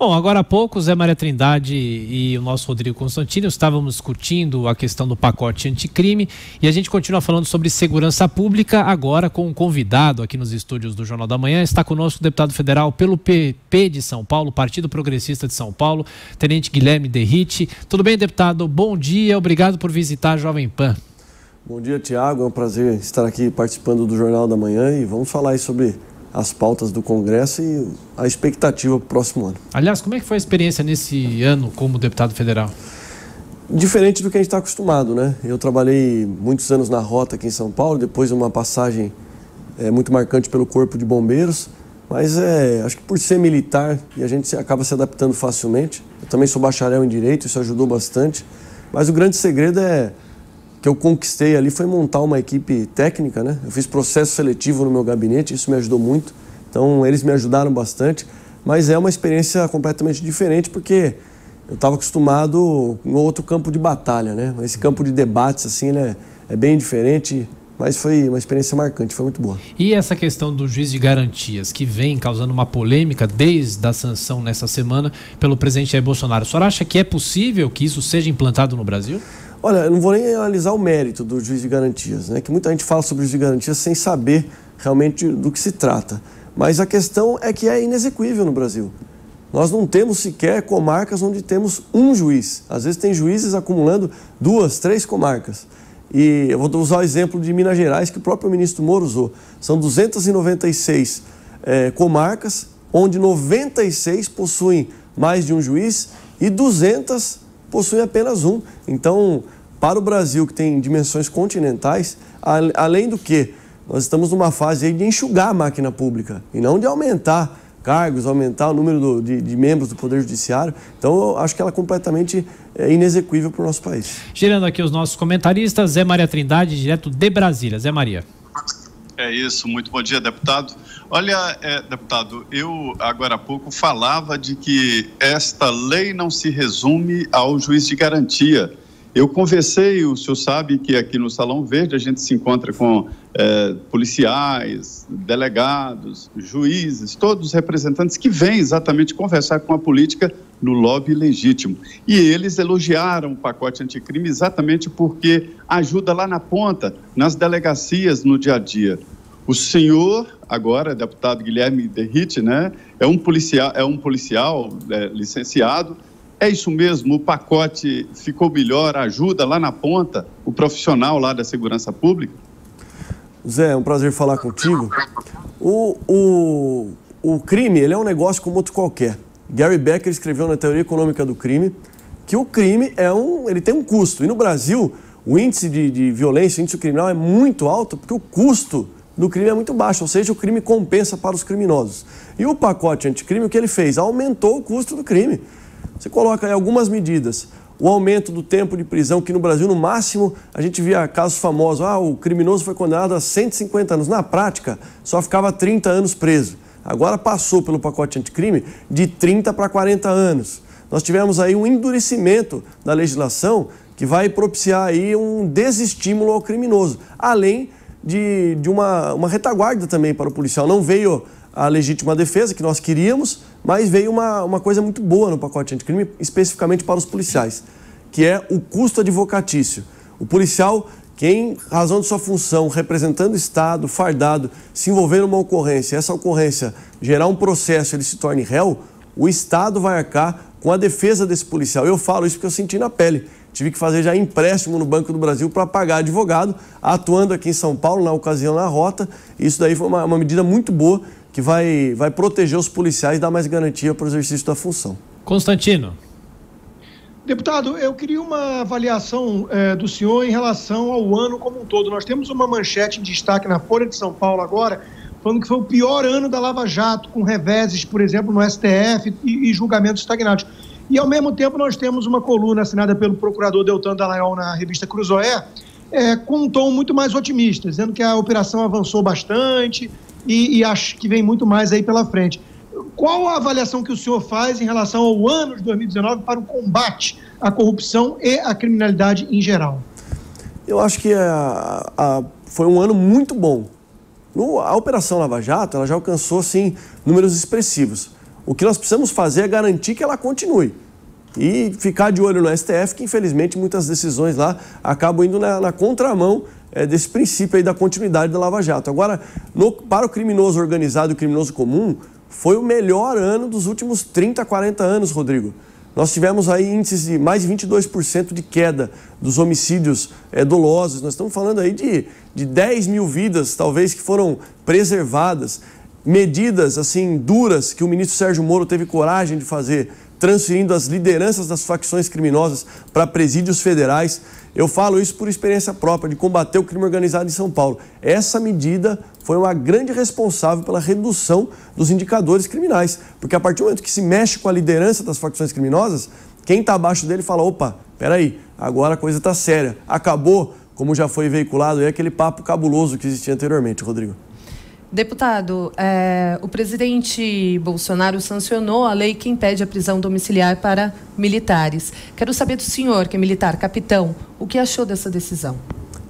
Bom, agora há pouco, Zé Maria Trindade e o nosso Rodrigo Constantino estávamos discutindo a questão do pacote anticrime e a gente continua falando sobre segurança pública agora com um convidado aqui nos estúdios do Jornal da Manhã. Está conosco o deputado federal pelo PP de São Paulo, Partido Progressista de São Paulo, Tenente Guilherme Derrite. Tudo bem, deputado? Bom dia, obrigado por visitar a Jovem Pan. Bom dia, Tiago. É um prazer estar aqui participando do Jornal da Manhã e vamos falar aí sobre as pautas do Congresso e a expectativa para o próximo ano. Aliás, como é que foi a experiência nesse ano como deputado federal? Diferente do que a gente está acostumado, né? Eu trabalhei muitos anos na Rota aqui em São Paulo, depois uma passagem é, muito marcante pelo Corpo de Bombeiros, mas é, acho que por ser militar e a gente acaba se adaptando facilmente. Eu também sou bacharel em Direito, isso ajudou bastante. Mas o grande segredo é que eu conquistei ali foi montar uma equipe técnica, né? Eu fiz processo seletivo no meu gabinete, isso me ajudou muito. Então, eles me ajudaram bastante, mas é uma experiência completamente diferente porque eu estava acostumado com outro campo de batalha, né? Esse campo de debates, assim, né? É bem diferente, mas foi uma experiência marcante, foi muito boa. E essa questão do juiz de garantias, que vem causando uma polêmica desde a sanção nessa semana pelo presidente Jair Bolsonaro, o senhor acha que é possível que isso seja implantado no Brasil? Olha, eu não vou nem analisar o mérito do juiz de garantias, né? que muita gente fala sobre o juiz de garantias sem saber realmente do que se trata. Mas a questão é que é inexequível no Brasil. Nós não temos sequer comarcas onde temos um juiz. Às vezes tem juízes acumulando duas, três comarcas. E eu vou usar o exemplo de Minas Gerais, que o próprio ministro Moro usou. São 296 é, comarcas, onde 96 possuem mais de um juiz e 200 possui apenas um. Então, para o Brasil, que tem dimensões continentais, além do que, nós estamos numa fase de enxugar a máquina pública e não de aumentar cargos, aumentar o número do, de, de, membros do Poder Judiciário. Então, eu acho que ela é completamente é, inexequível para o nosso país. Girando aqui os nossos comentaristas, Zé Maria Trindade, direto de Brasília. Zé Maria. É isso, muito bom dia, deputado. Olha, é, deputado, eu agora há pouco falava de que esta lei não se resume ao juiz de garantia. Eu conversei, o senhor sabe que aqui no Salão Verde a gente se encontra com é, policiais, delegados, juízes, todos os representantes que vêm exatamente conversar com a política no lobby legítimo. E eles elogiaram o pacote anticrime exatamente porque ajuda lá na ponta, nas delegacias, no dia a dia. O senhor, agora, deputado Guilherme Derrite, né, é um policial, é um policial é, licenciado. É isso mesmo, o pacote ficou melhor, ajuda lá na ponta o profissional lá da segurança pública? Zé, é um prazer falar contigo. O, o, o crime, ele é um negócio como outro qualquer Gary Becker escreveu na Teoria Econômica do Crime que o crime é um, ele tem um custo. E no Brasil, o índice de, de violência, o índice criminal é muito alto porque o custo do crime é muito baixo, ou seja, o crime compensa para os criminosos. E o pacote anticrime, o que ele fez? Aumentou o custo do crime. Você coloca aí algumas medidas. O aumento do tempo de prisão, que no Brasil, no máximo, a gente via casos famosos. Ah, o criminoso foi condenado a 150 anos. Na prática, só ficava 30 anos preso. Agora passou pelo pacote anticrime de 30 para 40 anos. Nós tivemos aí um endurecimento da legislação que vai propiciar aí um desestímulo ao criminoso, além de, de uma, uma retaguarda também para o policial. Não veio a legítima defesa que nós queríamos, mas veio uma, uma coisa muito boa no pacote anticrime, especificamente para os policiais, que é o custo advocatício. O policial quem, em razão de sua função, representando o Estado, fardado, se envolver numa ocorrência, essa ocorrência gerar um processo, ele se torne réu, o Estado vai arcar com a defesa desse policial. Eu falo isso porque eu senti na pele. Tive que fazer já empréstimo no Banco do Brasil para pagar advogado, atuando aqui em São Paulo, na ocasião, na rota. Isso daí foi uma, uma medida muito boa que vai, vai proteger os policiais e dar mais garantia para o exercício da função. Constantino. Deputado, eu queria uma avaliação é, do senhor em relação ao ano como um todo. Nós temos uma manchete em destaque na Folha de São Paulo agora, falando que foi o pior ano da Lava Jato, com reveses, por exemplo, no STF e, e julgamentos estagnados. E, ao mesmo tempo, nós temos uma coluna assinada pelo procurador Deltan Dallagnol na revista Cruzoé, é, com um tom muito mais otimista, dizendo que a operação avançou bastante e, e acho que vem muito mais aí pela frente. Qual a avaliação que o senhor faz em relação ao ano de 2019 para o combate à corrupção e à criminalidade em geral? Eu acho que a, a, foi um ano muito bom. No, a Operação Lava Jato ela já alcançou assim, números expressivos. O que nós precisamos fazer é garantir que ela continue e ficar de olho no STF, que infelizmente muitas decisões lá acabam indo na, na contramão é, desse princípio aí da continuidade da Lava Jato. Agora, no, para o criminoso organizado e o criminoso comum, foi o melhor ano dos últimos 30, 40 anos, Rodrigo. Nós tivemos aí índices de mais de 22% de queda dos homicídios é, dolosos. Nós estamos falando aí de, de 10 mil vidas, talvez, que foram preservadas. Medidas, assim, duras que o ministro Sérgio Moro teve coragem de fazer, transferindo as lideranças das facções criminosas para presídios federais. Eu falo isso por experiência própria, de combater o crime organizado em São Paulo. Essa medida foi uma grande responsável pela redução dos indicadores criminais. Porque a partir do momento que se mexe com a liderança das facções criminosas, quem está abaixo dele fala: opa, peraí, agora a coisa está séria. Acabou, como já foi veiculado, aí, aquele papo cabuloso que existia anteriormente, Rodrigo. Deputado, é, o presidente Bolsonaro sancionou a lei que impede a prisão domiciliar para militares. Quero saber do senhor, que é militar, capitão, o que achou dessa decisão?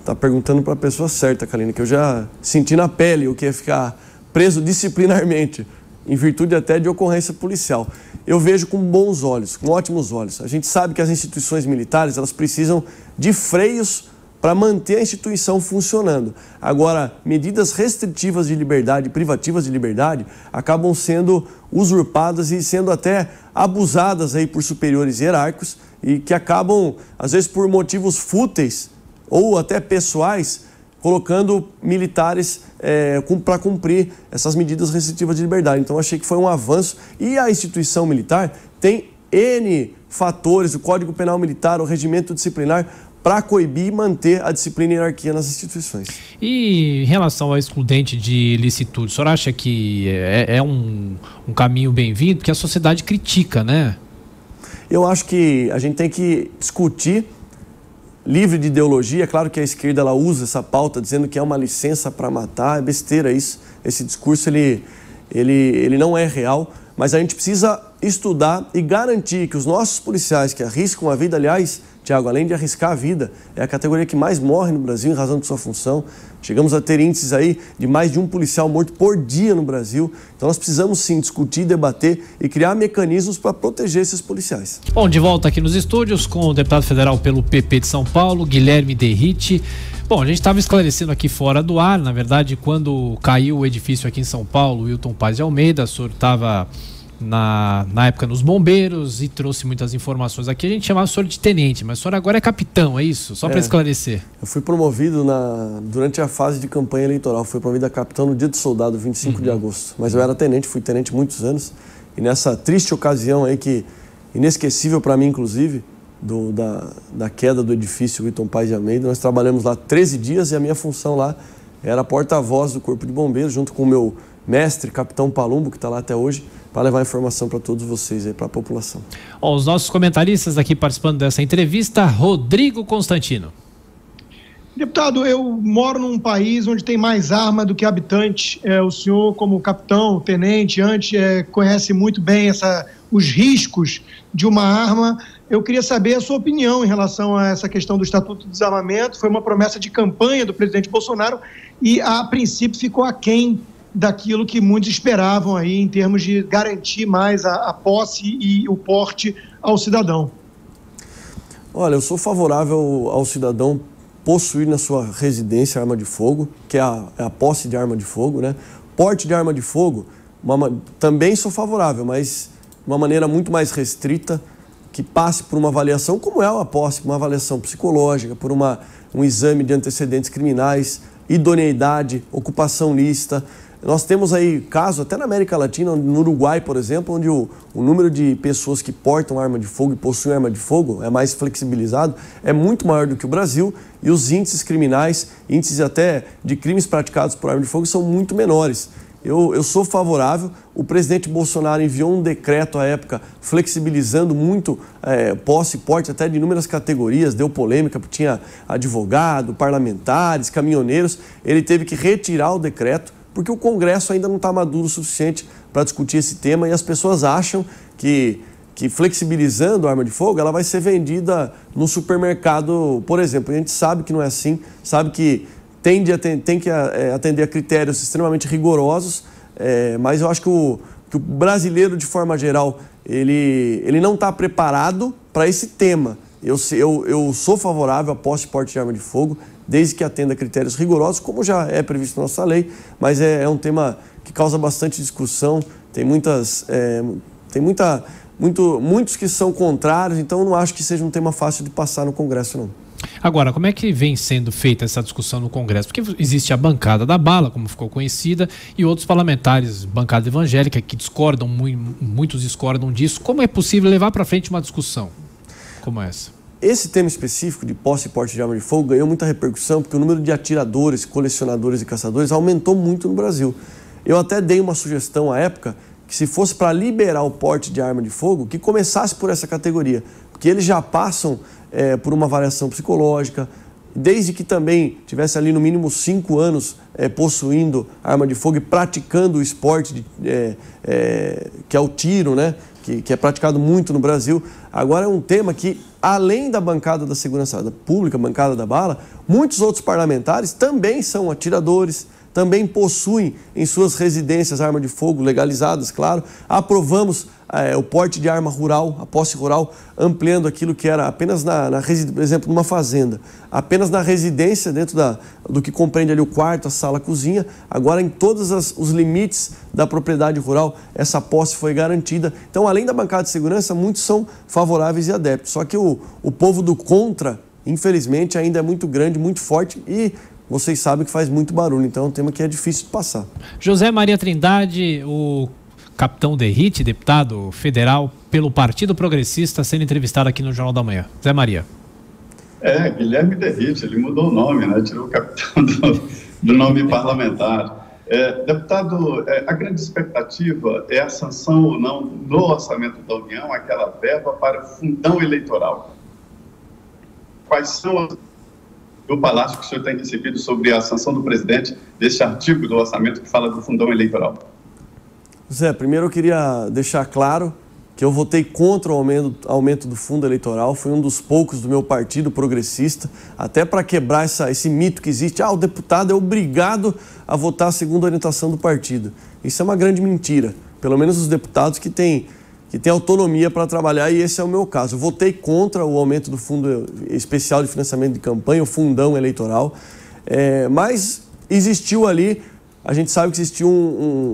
tá perguntando para a pessoa certa, Kalina, que eu já senti na pele o que é ficar preso disciplinarmente, em virtude até de ocorrência policial. Eu vejo com bons olhos, com ótimos olhos. A gente sabe que as instituições militares, elas precisam de freios para manter a instituição funcionando. Agora, medidas restritivas de liberdade, privativas de liberdade, acabam sendo usurpadas e sendo até abusadas aí por superiores hierárquicos e que acabam, às vezes, por motivos fúteis, ou até pessoais, colocando militares é, para cumprir essas medidas restritivas de liberdade. Então, achei que foi um avanço. E a instituição militar tem N fatores, o Código Penal Militar, o regimento disciplinar, para coibir e manter a disciplina e hierarquia nas instituições. E em relação ao excludente de licitude, o senhor acha que é, é, é um, um caminho bem-vindo? Porque a sociedade critica, né? Eu acho que a gente tem que discutir livre de ideologia. É claro que a esquerda ela usa essa pauta dizendo que é uma licença para matar. É besteira isso. Esse discurso ele, ele, ele não é real. Mas a gente precisa estudar e garantir que os nossos policiais que arriscam a vida, aliás, Tiago, além de arriscar a vida, é a categoria que mais morre no Brasil em razão de sua função. Chegamos a ter índices aí de mais de um policial morto por dia no Brasil. Então nós precisamos sim discutir, debater e criar mecanismos para proteger esses policiais. Bom, de volta aqui nos estúdios com o deputado federal pelo PP de São Paulo, Guilherme Derrite. Bom, a gente estava esclarecendo aqui fora do ar, na verdade, quando caiu o edifício aqui em São Paulo, Wilton Paz de Almeida, o senhor estava na, na época nos bombeiros e trouxe muitas informações aqui. A gente chamava o senhor de tenente, mas o senhor agora é capitão, é isso? Só é, para esclarecer. Eu fui promovido na, durante a fase de campanha eleitoral. Fui promovido a capitão no dia do soldado, 25 uhum. de agosto. Mas eu era tenente, fui tenente muitos anos. E nessa triste ocasião aí que, inesquecível para mim inclusive, do, da, da queda do edifício Wilton Paz de Almeida, nós trabalhamos lá 13 dias e a minha função lá era porta-voz do Corpo de Bombeiros, junto com o meu mestre, capitão Palumbo, que está lá até hoje para levar informação para todos vocês aí, para a população. os nossos comentaristas aqui participando dessa entrevista, Rodrigo Constantino. Deputado, eu moro num país onde tem mais arma do que habitante. É, o senhor, como capitão, tenente, antes, é, conhece muito bem essa, os riscos de uma arma. Eu queria saber a sua opinião em relação a essa questão do Estatuto de Desarmamento. Foi uma promessa de campanha do presidente Bolsonaro e, a princípio, ficou aquém daquilo que muitos esperavam aí em termos de garantir mais a, a posse e o porte ao cidadão. Olha, eu sou favorável ao cidadão possuir na sua residência arma de fogo, que é a, é a posse de arma de fogo, né? Porte de arma de fogo, uma, também sou favorável, mas de uma maneira muito mais restrita, que passe por uma avaliação, como é a posse, uma avaliação psicológica, por uma, um exame de antecedentes criminais, idoneidade, ocupação lista. Nós temos aí casos, até na América Latina, no Uruguai, por exemplo, onde o, o, número de pessoas que portam arma de fogo e possuem arma de fogo é mais flexibilizado, é muito maior do que o Brasil e os índices criminais, índices até de crimes praticados por arma de fogo, são muito menores. Eu, eu sou favorável. O presidente Bolsonaro enviou um decreto à época flexibilizando muito é, posse e porte, até de inúmeras categorias, deu polêmica, porque tinha advogado, parlamentares, caminhoneiros. Ele teve que retirar o decreto porque o Congresso ainda não está maduro o suficiente para discutir esse tema e as pessoas acham que, que flexibilizando a arma de fogo, ela vai ser vendida no supermercado, por exemplo. E a gente sabe que não é assim, sabe que tende a, tem que eh, atender a critérios extremamente rigorosos, é, mas eu acho que o, que o brasileiro, de forma geral, ele, ele não está preparado para esse tema. Eu, eu, eu sou favorável a posse de porte de arma de fogo, desde que atenda a critérios rigorosos, como já é previsto na nossa lei, mas é, é um tema que causa bastante discussão, tem muitas... É, tem muita, muito, muitos que são contrários, então eu não acho que seja um tema fácil de passar no Congresso, não. Agora, como é que vem sendo feita essa discussão no Congresso? Porque existe a bancada da bala, como ficou conhecida, e outros parlamentares, bancada evangélica, que discordam, muitos discordam disso. Como é possível levar para frente uma discussão? como essa. Esse tema específico de posse e porte de arma de fogo ganhou muita repercussão porque o número de atiradores, colecionadores e caçadores aumentou muito no Brasil. Eu até dei uma sugestão à época que se fosse para liberar o porte de arma de fogo, que começasse por essa categoria, porque eles já passam é, por uma avaliação psicológica, desde que também tivesse ali no mínimo cinco anos é, possuindo arma de fogo e praticando o esporte de, é, é, que é o tiro, né? que, que é praticado muito no Brasil, agora é um tema que, além da bancada da segurança da pública, bancada da bala, muitos outros parlamentares também são atiradores, também possuem em suas residências arma de fogo legalizadas, claro. Aprovamos é, o porte de arma rural, a posse rural, ampliando aquilo que era apenas na, na por exemplo, numa fazenda, apenas na residência, dentro da, do que compreende ali o quarto, a sala, a cozinha, agora em todos as, os limites da propriedade rural, essa posse foi garantida. Então, além da bancada de segurança, muitos são favoráveis e adeptos. Só que o, o povo do contra infelizmente, ainda é muito grande, muito forte e vocês sabem que faz muito barulho, então é um tema que é difícil de passar. José Maria Trindade, o capitão Derrite, deputado federal pelo Partido Progressista, sendo entrevistado aqui no Jornal da Manhã. José Maria. É, Guilherme Derrite, ele mudou o nome, né? tirou o capitão do, do nome parlamentar. É, deputado, é, a grande expectativa é a sanção ou não do orçamento da União, aquela verba para o fundão eleitoral. Quais são as do Palácio que o senhor tem recebido sobre a sanção do presidente deste artigo do orçamento que fala do fundão eleitoral? Zé, primeiro eu queria deixar claro que eu votei contra o aumento, aumento do fundo eleitoral, fui um dos poucos do meu partido progressista, até para quebrar essa, esse mito que existe, ah, o deputado é obrigado a votar segundo a orientação do partido. Isso é uma grande mentira. Pelo menos os deputados que têm que tem autonomia para trabalhar e esse é o meu caso. Eu votei contra o aumento do Fundo Especial de Financiamento de Campanha, o Fundão Eleitoral, é, mas existiu ali, a gente sabe que existiu um,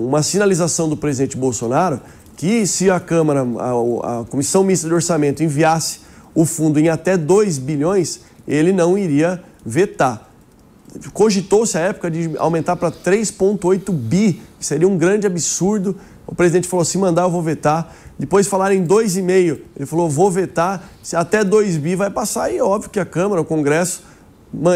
um, uma sinalização do presidente Bolsonaro que se a Câmara, a, a Comissão Mista de Orçamento enviasse o fundo em até 2 bilhões, ele não iria vetar. Cogitou-se a época de aumentar para 3,8 bi, que seria um grande absurdo. O presidente falou: se mandar, eu vou vetar. Depois falaram em 2,5. Ele falou, vou vetar, se até 2 bi vai passar. E óbvio que a Câmara, o Congresso,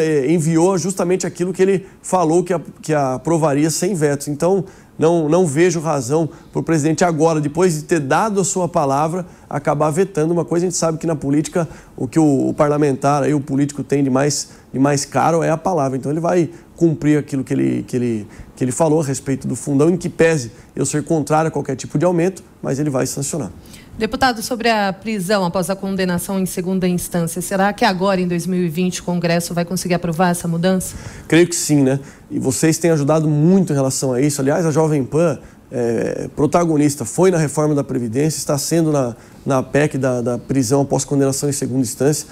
eh, enviou justamente aquilo que ele falou que, a, que a aprovaria sem vetos. Então, não, não vejo razão para o presidente agora, depois de ter dado a sua palavra, acabar vetando uma coisa. A gente sabe que na política o que o, o parlamentar, aí, o político tem de mais, de mais caro é a palavra. Então ele vai cumprir aquilo que ele, que, ele, que ele falou a respeito do fundão, em que pese eu ser contrário a qualquer tipo de aumento, mas ele vai sancionar. Deputado, sobre a prisão após a condenação em segunda instância, será que agora, em 2020, o Congresso vai conseguir aprovar essa mudança? Creio que sim, né? E vocês têm ajudado muito em relação a isso. Aliás, a Jovem Pan, é, protagonista, foi na reforma da Previdência, está sendo na, na PEC da, da prisão após condenação em segunda instância.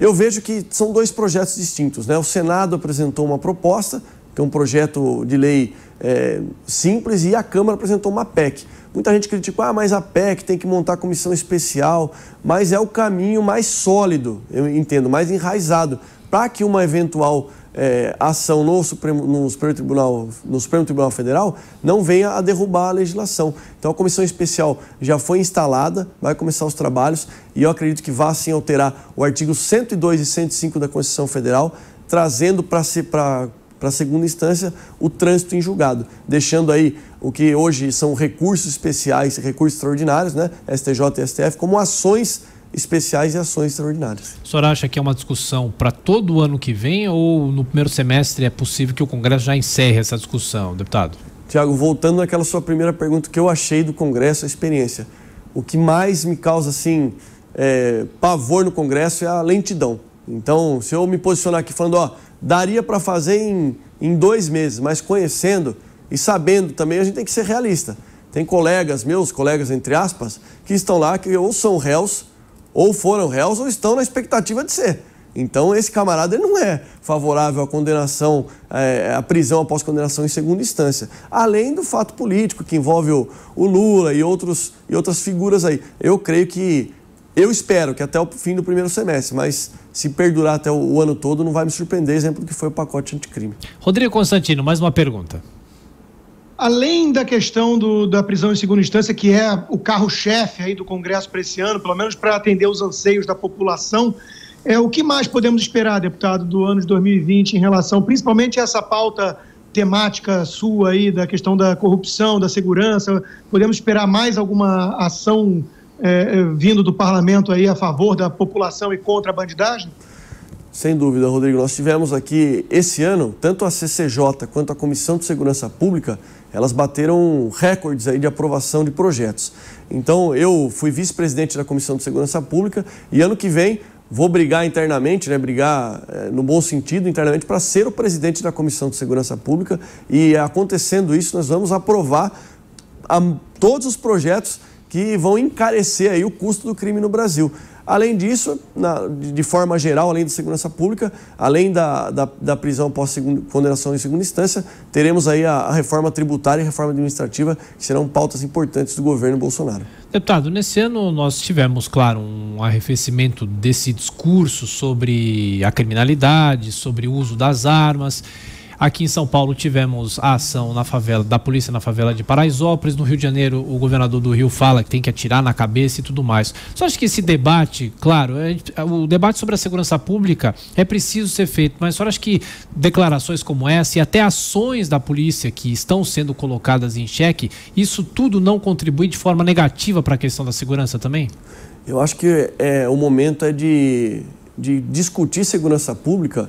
Eu vejo que são dois projetos distintos. Né? O Senado apresentou uma proposta, que é um projeto de lei é, simples, e a Câmara apresentou uma PEC. Muita gente criticou, ah, mas a PEC tem que montar comissão especial, mas é o caminho mais sólido, eu entendo, mais enraizado, para que uma eventual é, ação no Supremo, no, Supremo Tribunal, no Supremo Tribunal Federal não venha a derrubar a legislação. Então a comissão especial já foi instalada, vai começar os trabalhos e eu acredito que vá sim alterar o artigo 102 e 105 da Constituição Federal, trazendo para para segunda instância o trânsito em julgado, deixando aí o que hoje são recursos especiais, recursos extraordinários, né, STJ e STF, como ações especiais e ações extraordinárias. O senhor acha que é uma discussão para todo o ano que vem ou no primeiro semestre é possível que o Congresso já encerre essa discussão, deputado? Tiago, voltando àquela sua primeira pergunta que eu achei do Congresso, a experiência. O que mais me causa, assim, é, pavor no Congresso é a lentidão. Então, se eu me posicionar aqui falando, ó, daria para fazer em, em dois meses, mas conhecendo e sabendo também, a gente tem que ser realista. Tem colegas, meus colegas, entre aspas, que estão lá, que ou são réus ou foram réus ou estão na expectativa de ser. Então, esse camarada não é favorável à condenação, é, à prisão após condenação em segunda instância. Além do fato político que envolve o, o, Lula e, outros, e outras figuras aí. Eu creio que, eu espero que até o fim do primeiro semestre, mas se perdurar até o, o ano todo, não vai me surpreender, exemplo do que foi o pacote anticrime. Rodrigo Constantino, mais uma pergunta. Além da questão do, da prisão em segunda instância, que é o carro-chefe aí do Congresso para esse ano, pelo menos para atender os anseios da população, é, o que mais podemos esperar, deputado, do ano de 2020 em relação, principalmente a essa pauta temática sua aí, da questão da corrupção, da segurança? Podemos esperar mais alguma ação é, é vindo do parlamento aí a favor da população e contra a bandidagem? Sem dúvida, Rodrigo. Nós tivemos aqui esse ano, tanto a CCJ quanto a Comissão de Segurança Pública, elas bateram recordes aí de aprovação de projetos. Então, eu fui vice-presidente da Comissão de Segurança Pública e ano que vem vou brigar internamente, né, brigar é, no bom sentido internamente para ser o presidente da Comissão de Segurança Pública e acontecendo isso nós vamos aprovar a, ah, todos os projetos que vão encarecer aí o custo do crime no Brasil. Além disso, na, de forma geral, além da segurança pública, além da, da, da prisão pós condenação em segunda instância, teremos aí a, a reforma tributária e reforma administrativa, que serão pautas importantes do governo Bolsonaro. Deputado, nesse ano nós tivemos, claro, um arrefecimento desse discurso sobre a criminalidade, sobre o uso das armas. Aqui em São Paulo tivemos a ação na favela, da polícia na favela de Paraisópolis. No Rio de Janeiro, o governador do Rio fala que tem que atirar na cabeça e tudo mais. Só acho que esse debate, claro, é, o debate sobre a segurança pública é preciso ser feito, mas só acho que declarações como essa e até ações da polícia que estão sendo colocadas em xeque, isso tudo não contribui de forma negativa para a questão da segurança também? Eu acho que é, o momento é de, de discutir segurança pública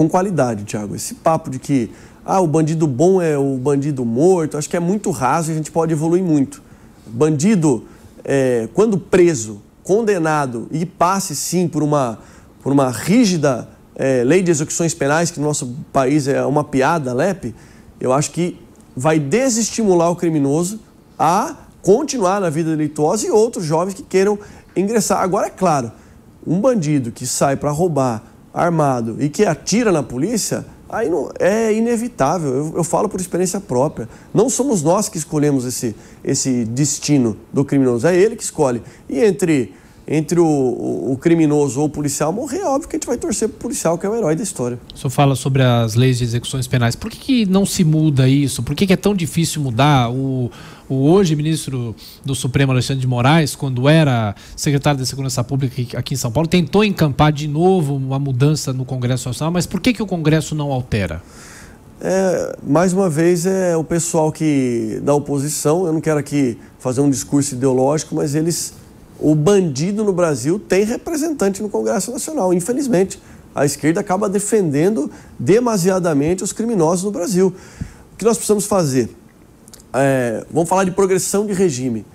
com qualidade, Tiago. Esse papo de que ah, o bandido bom é o bandido morto, acho que é muito raso e a gente pode evoluir muito. Bandido, é, quando preso, condenado e passe sim por uma, por uma rígida é, lei de execuções penais, que no nosso país é uma piada, LEP, eu acho que vai desestimular o criminoso a continuar na vida delituosa e outros jovens que queiram ingressar. Agora, é claro, um bandido que sai para roubar armado e que atira na polícia, aí não, é inevitável. Eu, eu, falo por experiência própria. Não somos nós que escolhemos esse, esse destino do criminoso, é ele que escolhe. E entre entre o, o, criminoso ou o policial morrer, óbvio que a gente vai torcer para o policial, que é o herói da história. O senhor fala sobre as leis de execuções penais. Por que, que não se muda isso? Por que, que é tão difícil mudar? O, o hoje ministro do Supremo, Alexandre de Moraes, quando era secretário da Segurança Pública aqui em São Paulo, tentou encampar de novo uma mudança no Congresso Nacional, mas por que, que o Congresso não altera? É, mais uma vez, é o pessoal que da oposição, eu não quero aqui fazer um discurso ideológico, mas eles o bandido no Brasil tem representante no Congresso Nacional. Infelizmente, a esquerda acaba defendendo demasiadamente os criminosos no Brasil. O que nós precisamos fazer? É, vamos falar de progressão de regime.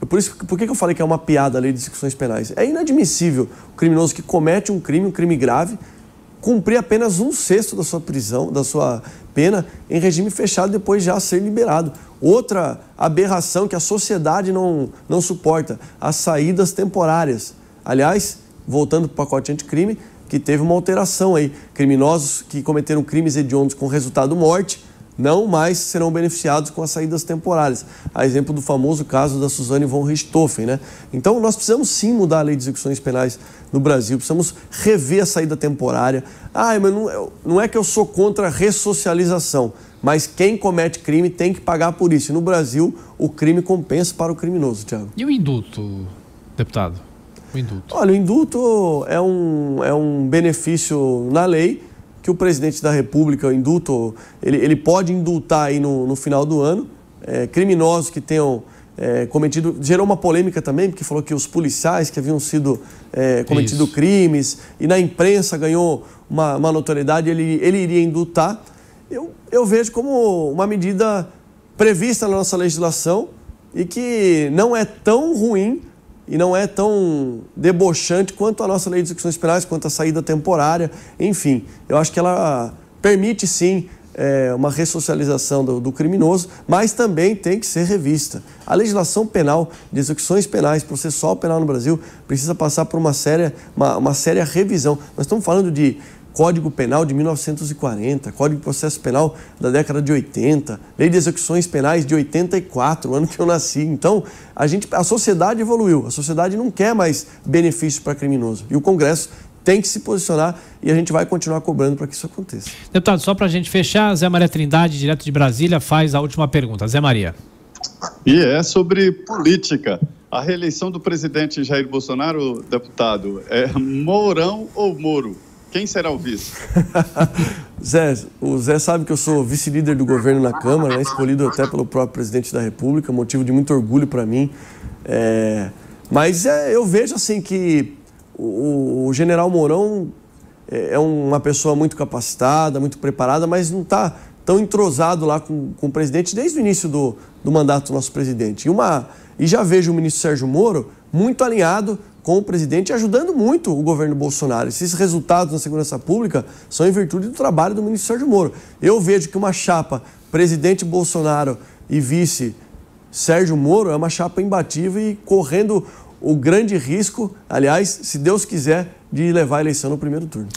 É por, isso, por que eu falei que é uma piada a lei de execuções penais? É inadmissível o criminoso que comete um crime, um crime grave, cumprir apenas um sexto da sua prisão, da sua pena em regime fechado depois já ser liberado. Outra aberração que a sociedade não, não suporta, as saídas temporárias. Aliás, voltando para o pacote anticrime, que teve uma alteração aí. Criminosos que cometeram crimes hediondos com resultado morte não mais serão beneficiados com as saídas temporárias. A exemplo do famoso caso da Suzane von Richthofen, né? Então, nós precisamos sim mudar a lei de execuções penais no Brasil. Precisamos rever a saída temporária. Ah, mas não, é, não é que eu sou contra a ressocialização, mas quem comete crime tem que pagar por isso. E no Brasil, o crime compensa para o criminoso, Tiago. E o indulto, deputado? O indulto. Olha, o indulto é um, é um benefício na lei que o presidente da República, o indulto, ele, ele pode indultar aí no, no final do ano. É, criminosos que tenham é, cometido. Gerou uma polêmica também, porque falou que os policiais que haviam sido é, cometido Isso. crimes, e na imprensa ganhou uma, uma notoriedade, ele, ele iria indultar. Eu, eu vejo como uma medida prevista na nossa legislação e que não é tão ruim e não é tão debochante quanto a nossa lei de execuções penais, quanto a saída temporária, enfim. Eu acho que ela permite sim é, uma ressocialização do, do, criminoso, mas também tem que ser revista. A legislação penal, de execuções penais, processual penal no Brasil, precisa passar por uma séria, uma, uma séria revisão. Nós estamos falando de Código Penal de 1940, Código de Processo Penal da década de 80, Lei de Execuções Penais de 84, o ano que eu nasci. Então, a, gente, a sociedade evoluiu, a sociedade não quer mais benefício para criminoso. E o Congresso tem que se posicionar e a gente vai continuar cobrando para que isso aconteça. Deputado, só para a gente fechar, Zé Maria Trindade, direto de Brasília, faz a última pergunta. Zé Maria. E é sobre política. A reeleição do presidente Jair Bolsonaro, deputado, é Mourão ou Moro? Quem será o vice? Zé, o Zé sabe que eu sou vice-líder do governo na Câmara, né? escolhido até pelo próprio presidente da República, motivo de muito orgulho para mim. É... Mas é, eu vejo assim que o, o general Mourão é, é uma pessoa muito capacitada, muito preparada, mas não está tão entrosado lá com, com o presidente desde o início do, do mandato do nosso presidente. E, uma, e já vejo o ministro Sérgio Moro muito alinhado com o presidente, ajudando muito o governo Bolsonaro. Esses resultados na segurança pública são em virtude do trabalho do ministro Sérgio Moro. Eu vejo que uma chapa presidente Bolsonaro e vice Sérgio Moro é uma chapa imbatível e correndo o grande risco, aliás, se Deus quiser, de levar a eleição no primeiro turno.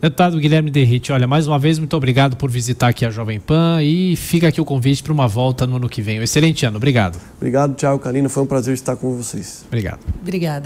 Deputado Guilherme Derrite, olha, mais uma vez, muito obrigado por visitar aqui a Jovem Pan e fica aqui o convite para uma volta no ano que vem. Um excelente ano, obrigado. Obrigado, Tiago Calina, foi um prazer estar com vocês. Obrigado. Obrigada.